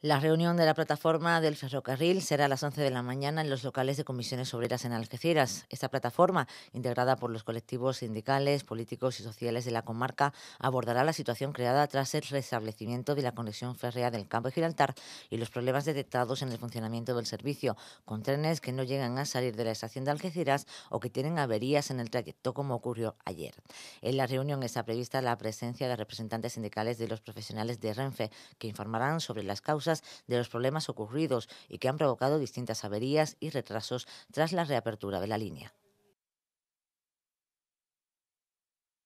La reunión de la plataforma del ferrocarril será a las 11 de la mañana en los locales de comisiones obreras en Algeciras. Esta plataforma, integrada por los colectivos sindicales, políticos y sociales de la comarca, abordará la situación creada tras el restablecimiento de la conexión férrea del campo de Gibraltar y los problemas detectados en el funcionamiento del servicio, con trenes que no llegan a salir de la estación de Algeciras o que tienen averías en el trayecto, como ocurrió ayer. En la reunión está prevista la presencia de representantes sindicales de los profesionales de Renfe, que informarán sobre las causas de los problemas ocurridos y que han provocado distintas averías y retrasos tras la reapertura de la línea.